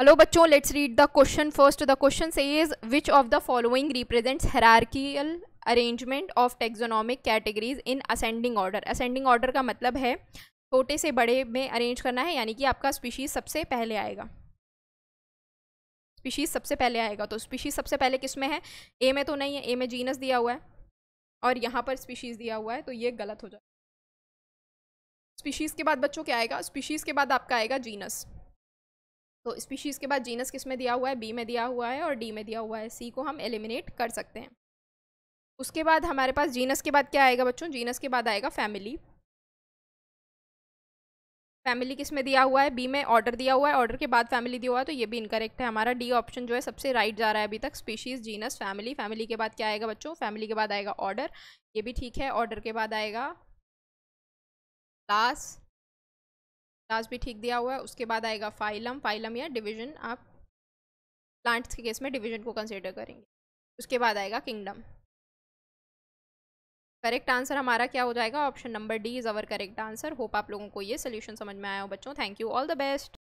hello बच्चों let's read the question first the question is which of the following represents hierarchical arrangement of taxonomic categories in ascending order ascending order का मतलब है छोटे से बड़े में अरेंज करना है यानी कि आपका स्पीशीज सबसे पहले आएगा स्पीशीज सबसे पहले आएगा तो स्पीशीज सबसे पहले किस में है ए में तो नहीं है ए में जीनस दिया हुआ है और यहाँ पर स्पीशीज़ दिया हुआ है तो ये गलत हो जाए स्पीशीज़ के बाद बच्चों क्या आएगा स्पीशीज़ के बाद आपका आएगा जीनस तो स्पीशीज़ के बाद जीनस किस में दिया हुआ है बी में दिया हुआ है और डी में दिया हुआ है सी को हम एलिमिनेट कर सकते हैं उसके बाद हमारे पास जीनस के बाद क्या आएगा बच्चों जीनस के बाद आएगा फैमिली फैमिली किस में दिया हुआ है बी में ऑर्डर दिया हुआ है ऑर्डर के बाद फैमिली दिया हुआ है तो ये भी इनकरेक्ट है हमारा डी ऑप्शन जो है सबसे राइट जा रहा है अभी तक स्पीशीज़ जीनस फैमिली फैमिली के बाद क्या आएगा बच्चों फैमिली के बाद आएगा ऑर्डर ये भी ठीक है ऑर्डर के बाद आएगा लास्ट क्लास भी ठीक दिया हुआ है उसके बाद आएगा फाइलम फाइलम या डिवीजन आप प्लांट्स के केस में डिवीजन को कंसिडर करेंगे उसके बाद आएगा किंगडम करेक्ट आंसर हमारा क्या हो जाएगा option number D is our correct answer hope आप लोगों को ये सोल्यूशन समझ में आया हो बच्चों thank you all the best